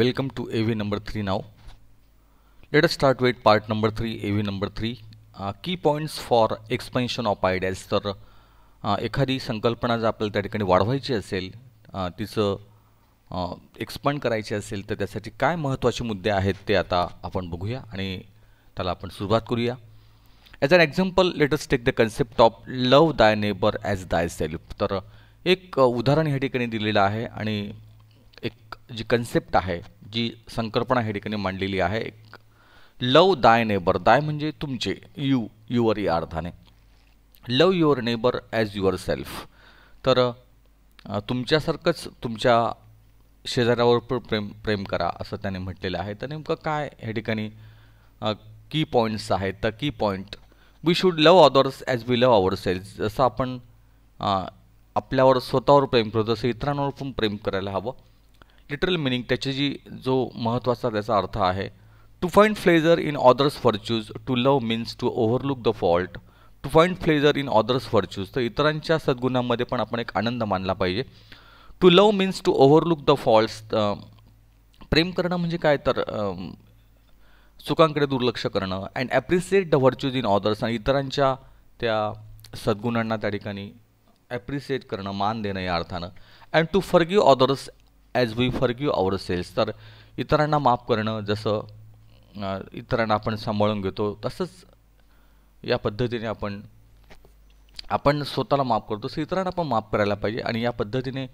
Welcome to AV number 3 now. Let us start with part number 3, AV number 3. Uh, key points for expansion of IDAS. तर uh, एखादी संकल्पना जर आपल्याला त्या ठिकाणी वाढवायची असेल uh, तिचं एक्सपांड uh, करायची असेल तर त्यासाठी काय महत्त्वाचे मुद्दे आहेत ते आता आपण बघूया आणि त्याला आपण सुरुवात करूया as an example let's take the concept of love thy neighbour as दाय सेल्फ तर एक उदाहरण ह्या ठिकाणी दिलेलं आहे आणि एक जी कन्सेप्ट आहे जी संकल्पना ह्या ठिकाणी मांडलेली आहे एक लव दाय नेबर दाय म्हणजे तुमचे यू युअर या अर्थाने love your neighbour as yourself तर तुमच्यासारखंच तुमच्या शेजाऱ्यावर पण प्रेम प्रेम करा असं त्याने म्हटलेलं आहे तर नेमकं काय ह्या ठिकाणी की पॉईंट्स आहेत तर key point we should love others as we love our self जसं आपण आपल्यावर स्वतःवर प्रेम करतो तसं इतरांवर पण प्रेम करायला हवं लिटरल मिनिंग त्याची जी जो महत्त्वाचा त्याचा अर्थ आहे to find pleasure in others fortunes to love means to overlook the fault to find pleasure in others fortunes तर इतरांच्या सद्गुणांमध्ये पण आपण एक आनंद मानला पाहिजे to love means to overlook the faults प्रेम करणं म्हणजे काय तर चुकांकडे दुर्लक्ष करणं and appreciate the virtues in others आणि इतरांच्या त्या सद्गुणांना त्या ठिकाणी ॲप्रिसिएट करणं मान देणं या अर्थानं and to forgive others as we forgive our selves तर इतरांना माफ करणं जसं इतरांना आपण सांभाळून घेतो तसंच या पद्धतीने आपण आपण स्वतःला माफ करतो तसं इतरांना पण माफ करायला पाहिजे आणि या पद्धतीने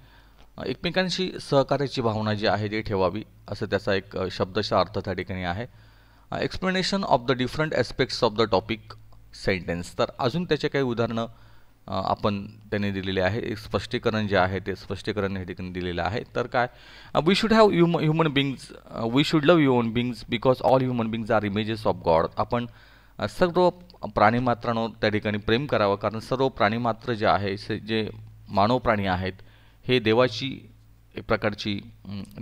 एकमेकांशी सहकार्याची भावना जी आहे ती ठेवावी असं त्याचा एक शब्दशा अर्थ त्या ठिकाणी आहे explanation of the different aspects of the topic sentence तर अजून त्याचे काही उदाहरणं आपण त्यांनी दिलेले आहे स्पष्टीकरण जे आहे ते स्पष्टीकरण हे ठिकाणी दिलेलं आहे तर काय we should have hume human beings we should love human beings because all human beings are images of God आपण सर्व प्राणीमात्रांवर त्या ठिकाणी प्रेम करावं कारण सर्व प्राणीमात्र जे आहे जे मानव प्राणी आहेत हे देवाची एक प्रकारची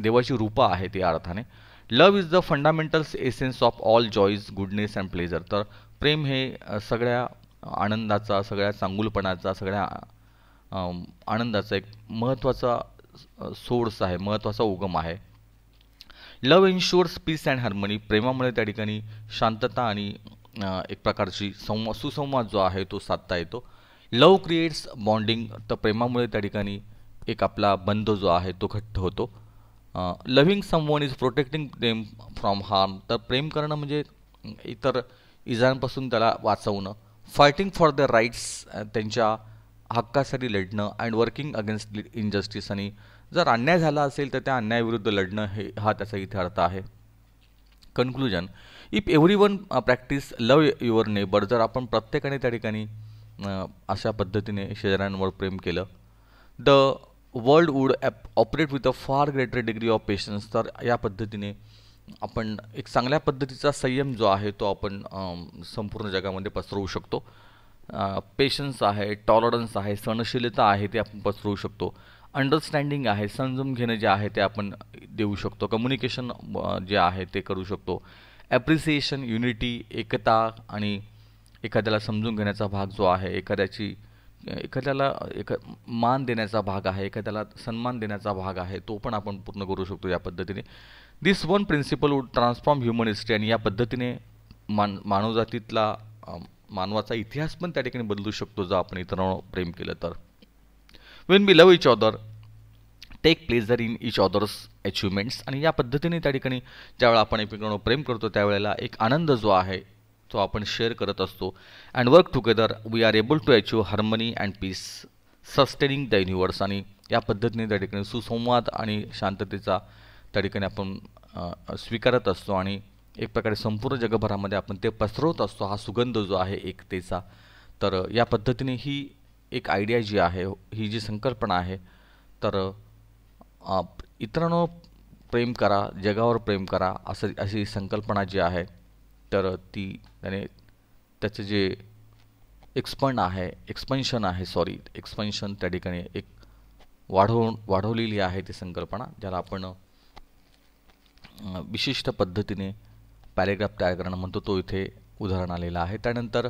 देवाची रूपं आहेत या अर्थाने love is the fundamentals essence of all joys goodness and pleasure तर प्रेम हे सगळ्या आनंदाचा सगळ्या चांगुलपणाचा सगळ्या आनंदाचा एक महत्त्वाचा सोर्स आहे महत्त्वाचा उगम आहे love ensures peace and harmony प्रेमामुळे त्या ठिकाणी शांतता आणि एक प्रकारची संवा सुसंवाद जो आहे तो साधता येतो लव क्रिएट्स बॉन्डिंग तर प्रेमामुळे त्या ठिकाणी एक आपला बंध जो आहे तो घट्ट होतो लव्हिंग समवन इज प्रोटेक्टिंग प्रेम फ्रॉम हार्म तर प्रेम करणं म्हणजे इतर इजांपासून त्याला वाचवणं फायटिंग फॉर द राईट्स त्यांच्या हक्कासाठी लढणं अँड वर्किंग अगेन्स्ट इनजस्टिस आणि जर अन्याय झाला असेल तर त्या अन्यायाविरुद्ध लढणं हे हा त्याचा इथे अर्थ आहे conclusion if every one practice love your neighbour जर आपण प्रत्येकाने त्या ठिकाणी uh, अशा पद्धतीने शेजाऱ्यांवर प्रेम केलं the world would up operate with a far greater degree of patience तर या पद्धतीने आपण एक चांगल्या पद्धतीचा संयम जो आहे तो आपण संपूर्ण जगामध्ये पसरवू शकतो पेशन्स आहे टॉलरन्स आहे सहनशीलता आहे ते आपण पसरवू शकतो अंडरस्टँडिंग आहे समजून घेणं जे आहे ते आपण देऊ शकतो कम्युनिकेशन जे आहे ते करू शकतो ॲप्रिसिएशन युनिटी एकता आणि एखाद्याला समजून घेण्याचा भाग जो आहे एखाद्याची एखाद्याला एक मान देण्याचा भाग आहे एखाद्याला सन्मान देण्याचा भाग आहे तो पण आपण पूर्ण करू शकतो या पद्धतीने this one principle would transform human history आणि या पद्धतीने मान मानवजातीतला मानवाचा इतिहास पण त्या ठिकाणी बदलू शकतो जर आपण इतरांवर प्रेम केलं तर when be love each other take pleasure in each others achievements आणि या पद्धतीने त्या ठिकाणी ज्यावेळेला आपण एकमेकांवर प्रेम करतो त्यावेळेला एक आनंद जो आहे तो आपण शेअर करत असतो and work together we are able to achieve harmony and peace sustaining the universe आणि या पद्धतीने त्या ठिकाणी सुसंवाद आणि शांततेचा त्या ठिकाणी आपण स्वीकारत असतो आणि एक प्रकारे संपूर्ण जगभरामध्ये आपण ते पसरवत असतो हा सुगंध जो आहे एकतेचा तर या पद्धतीने ही एक आयडिया जी आहे ही जी संकल्पना आहे तर इतरांनो प्रेम करा जगावर प्रेम करा असं अशी संकल्पना जी आहे तर ती त्याने त्याचं जे एक्सपंड आहे एक्सपन्शन आहे सॉरी एक्सपन्शन त्या ठिकाणी एक वाढवून वाढवलेली आहे ती संकल्पना ज्याला आपण विशिष्ट पद्धतीने पॅरेग्राफ तयार करणं म्हणतो तो इथे उदाहरण आलेला आहे त्यानंतर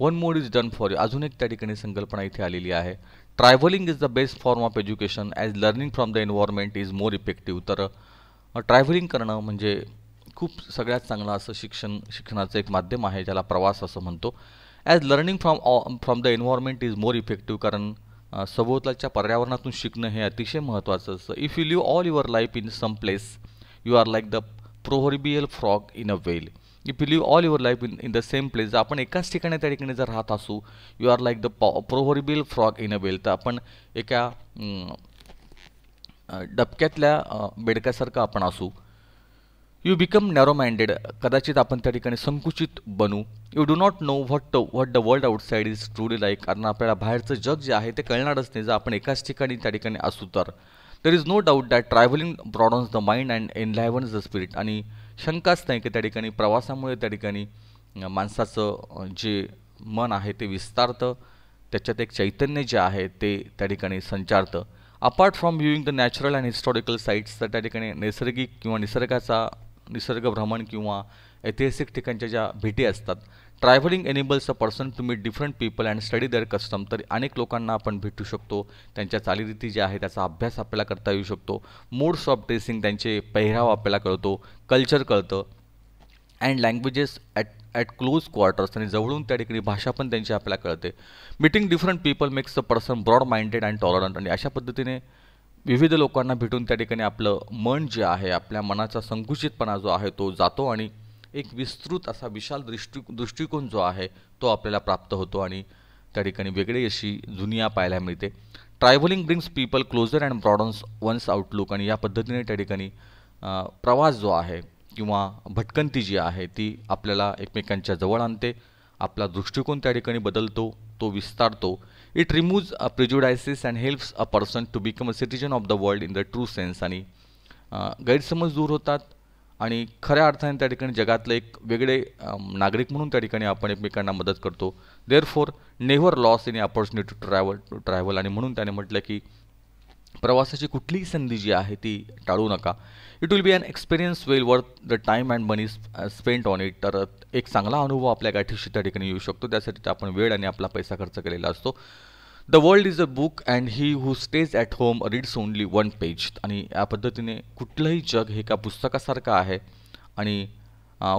one mode is done for you अजून एक त्या ठिकाणी संकल्पना इथे आलेली आहे travelling is the best form of education as learning from the environment is more effective तर ट्रॅव्हलिंग करणं म्हणजे खूप सगळ्यात चांगलं असं शिक्षण शिक्षणाचं एक माध्यम आहे ज्याला प्रवास असं म्हणतो as learning from from the environment is more effective कारण सभोवतालच्या पर्यावरणातून शिकणं हे अतिशय महत्त्वाचं असतं if you live all your life in some place You are like the proverbial frog in a well If you live all your life in in the same place आपण एकाच ठिकाणी त्या ठिकाणी जर राहत असू you are like the proverbial frog in a well तर आपण एका डबक्यातल्या बेडक्यासारखं आपण असू यू बिकम नॅरो माइंडेड कदाचित आपण त्या ठिकाणी संकुचित बनू you do not know what what the world outside is truly like कारण आपल्याला बाहेरचं जग जे आहे ते कळणारच नाही जर आपण एकाच ठिकाणी त्या ठिकाणी असू तर there is no doubt that travelling broadens the mind and enlivens the spirit आणि शंकाच नाही की त्या ठिकाणी प्रवासामुळे त्या ठिकाणी माणसाचं जे मन आहे ते विस्तारतं त्याच्यात एक चैतन्य जे आहे ते त्या ठिकाणी संचारतं apart from viewing the natural and historical sites तर त्या ठिकाणी नैसर्गिक किंवा निसर्गाचा निसर्ग भ्रमण किंवा ऐतिहासिक ठिकाणच्या ज्या भेटी असतात travelling enables a person to meet different people and study their custom तर अनेक लोकांना आपण भेटू शकतो त्यांच्या चालीरीती ज्या आहे त्याचा अभ्यास आपल्याला करता येऊ शकतो मोड्स ऑफ ड्रेसिंग त्यांचे पेहराव आपल्याला कळतो कल्चर कळतं and languages at at close quarters आणि जवळून त्या ठिकाणी भाषा पण त्यांची आपल्याला कळते meeting different people makes a person broad minded and tolerant आणि अशा पद्धतीने विविध लोकांना भेटून त्या ठिकाणी आपलं मन जे आहे आपल्या मनाचा संकुचितपणा जो आहे तो जातो आणि एक विस्तृत असा विशाल दृष्टी दृष्टिकोन जो आहे तो आपल्याला प्राप्त होतो आणि त्या ठिकाणी वेगळी अशी दुनिया पाहायला मिळते travelling brings people closer and broadens one's outlook आणि या पद्धतीने त्या ठिकाणी प्रवास जो आहे किंवा भटकंती जी आहे ती आपल्याला एकमेकांच्या जवळ आणते आपला दृष्टिकोन त्या ठिकाणी बदलतो तो विस्तारतो it removes a prejudices and helps a person to become a citizen of the world in the true sense आणि गैरसमज दूर होतात आणि खऱ्या अर्थाने त्या ठिकाणी जगातले एक वेगळे नागरिक म्हणून त्या ठिकाणी आपण एकमेकांना मदत करतो therefore never lose any opportunity to travel to travel आणि म्हणून त्याने म्हटलं की प्रवासाची कुठलीही संधी जी आहे ती टाळू नका it will be an experience well worth the time and money spent on it तर एक चांगला अनुभव आपल्या गाठीशी त्या ठिकाणी येऊ शकतो त्यासाठी आपण वेळ आणि आपला पैसा खर्च केलेला असतो the world is a book and he who stays at home reads only one page आणि या पद्धतीने कुठलंही जग हे का पुस्तकासारखं आहे आणि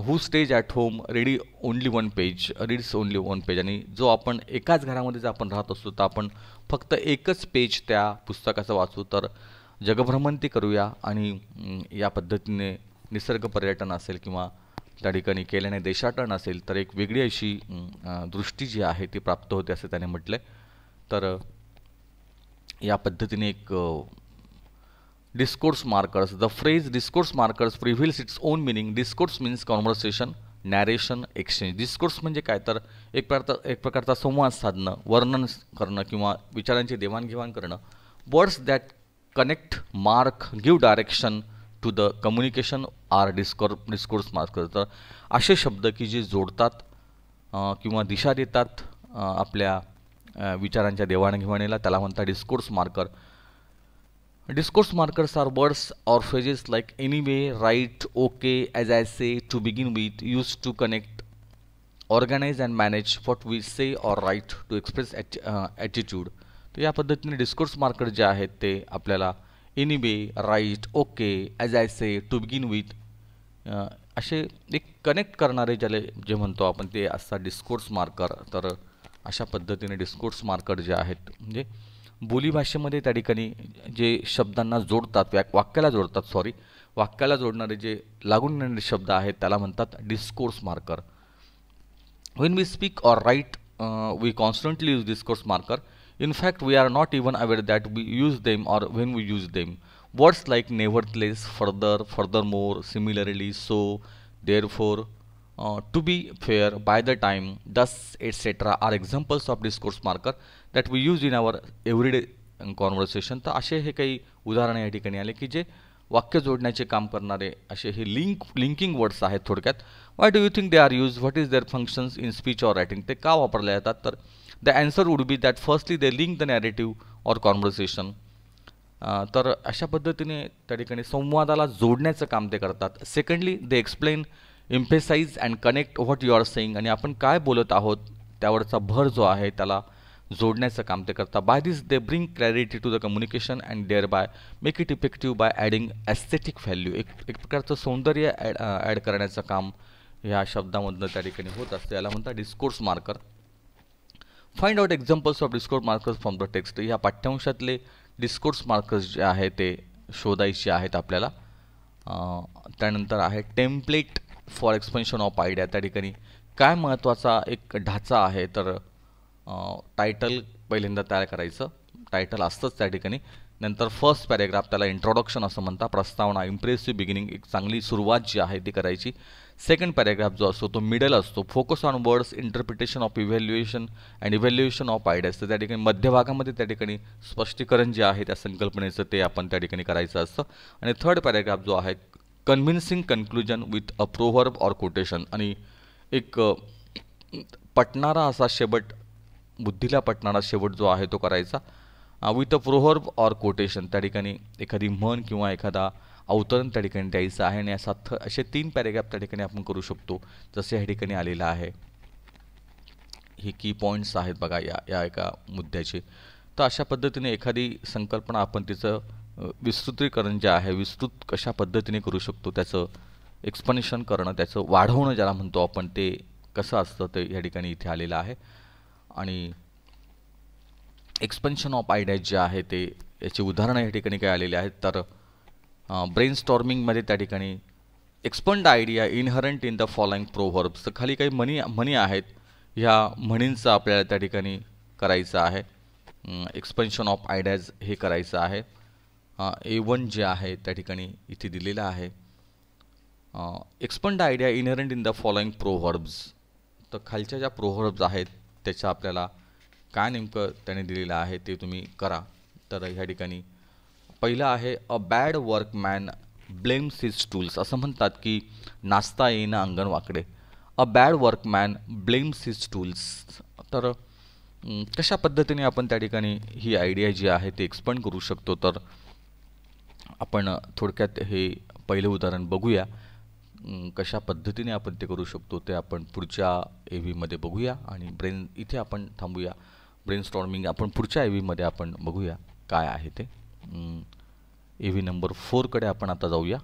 who stays at home ready only one page reads only one page आणि जो आपण एकाच घरामध्ये जर आपण राहत असतो तर आपण फक्त एकच पेज त्या पुस्तकाचं वाचू तर जगभ्रमंती करूया आणि या पद्धतीने निसर्ग पर्यटन असेल किंवा त्या ठिकाणी केल्याने देशाटन असेल तर एक वेगळी अशी दृष्टी जी आहे ती प्राप्त होते असं त्याने म्हटलं तर या पद्धतीने एक discourse markers the phrase discourse markers prevails its own meaning discourse means conversation narration exchange discourse म्हणजे काय तर एक प्रकार एक प्रकारचा संवाद साधणं वर्णन करणं किंवा विचारांची देवाणघेवाण करणं words that connect mark give direction to the communication are discourse discourse markers तर असे शब्द की जे जोडतात किंवा दिशा देतात आपल्या विचारांच्या देवाणघेवाणीला त्याला म्हणतात discourse marker discourse markers are words or phrases like anyway right okay as say say to begin with use to connect and manage manage what we say or write to express attitude तर या पद्धतीने discourse marker जे आहेत ते आपल्याला anyway right okay as I say to begin with असे एक connect करणारे ज्याला जे म्हणतो आपण ते असतात डिस्कोर्स मार्कर तर अशा पद्धतीने डिस्कोर्स मार्कर जे आहेत म्हणजे बोलीभाषेमध्ये त्या ठिकाणी जे शब्दांना जोडतात व्या वाक्याला जोडतात सॉरी वाक्याला जोडणारे जे लागून येणारे शब्द आहेत त्याला म्हणतात discourse marker when we speak or write we constantly use discourse marker in fact we are not even aware that we use them or when we use them words like never place further furthermore similarly so therefore to be fair by the the thus etcetera are examples of of discourse marker that we use in our everyday conversation um, तर असे हे काही उदाहरणं या ठिकाणी आले की जे वाक्य जोडण्याचे काम करणारे असे हे लिंक लिंकिंग वर्ड्स आहेत थोडक्यात why do you think they are use what is their functions in speech or writing ते का वापरल्या जातात तर the answer would be that firstly they link the narrative or conversation तर अशा पद्धतीने त्या ठिकाणी संवादाला जोडण्याचं काम ते करतात secondly they explain emphasise and connect what you are saying आणि आपण काय बोलत आहोत त्यावरचा भर जो आहे त्याला जोडण्याचं काम ते करतात by this they bring clarity to the communication and thereby make it effective by adding aesthetic value एक एक प्रकारचं सौंदर्य ॲड ॲड करण्याचं काम ह्या शब्दामधनं त्या ठिकाणी होत असते याला म्हणतात discourse marker find out examples of discourse markers from the text ह्या पाठ्यांशातले डिस्कोर्स मार्कर्स जे आहे ते शोधायचे आहेत आपल्याला त्यानंतर आहे template for expansion of idea त्या ठिकाणी काय महत्त्वाचा एक ढाचा आहे तर टायटल पहिल्यांदा तयार करायचं टायटल असतंच त्या ठिकाणी नंतर फर्स्ट पॅरेग्राफ त्याला इंट्रोडक्शन असं म्हणता प्रस्तावना इम्प्रेसिव्ह बिगिनिंग एक चांगली सुरुवात जी आहे ती करायची सेकंड पॅरेग्राफ जो असतो तो मिडल असतो focus on words interpretation of evaluation and evaluation of ideas तर त्या ठिकाणी मध्यभागामध्ये त्या ठिकाणी स्पष्टीकरण जे आहे त्या संकल्पनेचं ते आपण त्या ठिकाणी करायचं असतं आणि थर्ड पॅरेग्राफ जो आहे convincing conclusion with a proverb or quotation आणि एक पटणारा असा शेवट बुद्धीला पटणारा शेवट जो आहे तो करायचा with a proverb or quotation त्या ठिकाणी एखादी म्हण किंवा एखादा अवतरण त्या ठिकाणी द्यायचं आहे आणि असा थ असे तीन पॅरेग्राफ त्या ठिकाणी आपण करू शकतो जसे ह्या ठिकाणी आलेलं आहे हे की पॉईंट्स आहेत बघा या या एका मुद्द्याचे तर अशा पद्धतीने एखादी संकल्पना आपण तिचं विस्तृतीकरण जे आहे विस्तृत कशा पद्धतीने करू शकतो त्याचं एक्सप्लेनेशन करणं त्याचं वाढवणं ज्याला म्हणतो आपण ते कसं असतं ते या ठिकाणी इथे आलेलं आहे आणि एक्सपेन्शन ऑफ आयडियाज जे आहे ते याची उदाहरणं या ठिकाणी काय आलेली आहेत तर ब्रेन स्टॉर्मिंगमध्ये त्या ठिकाणी expand idea inherent in the following proverbs तर खाली काही मनी मनी आहेत ह्या म्हणींचं आपल्याला त्या ठिकाणी करायचं आहे एक्सपेन्शन ऑफ आयडियाज हे करायचं आहे ए वन जे आहे त्या ठिकाणी इथे दिलेलं आहे expand idea inherent in the following proverbs तर खालच्या ज्या प्रोव्हर्ब्स आहेत त्याच्या आपल्याला काय नेमकं त्याने दिलेलं आहे ते तुम्ही करा तर ह्या ठिकाणी पहिलं आहे a bad workman blames his tools असं म्हणतात की नाचता येईन अंगण वाकडे a bad workman blames his tools तर कशा पद्धतीने आपण त्या ठिकाणी ही आयडिया जी आहे ती एक्सपंड करू शकतो तर आपण थोडक्यात हे पहिलं उदाहरण बघूया कशा पद्धतीने आपण ते करू शकतो ते आपण पुढच्या ए व्हीमध्ये बघूया आणि ब्रेन इथे आपण थांबूया ब्रेन स्टॉर्मिंग आपण पुढच्या ए व्हीमध्ये आपण बघूया काय आहे ते ए व्ही नंबर फोरकडे आपण आता जाऊया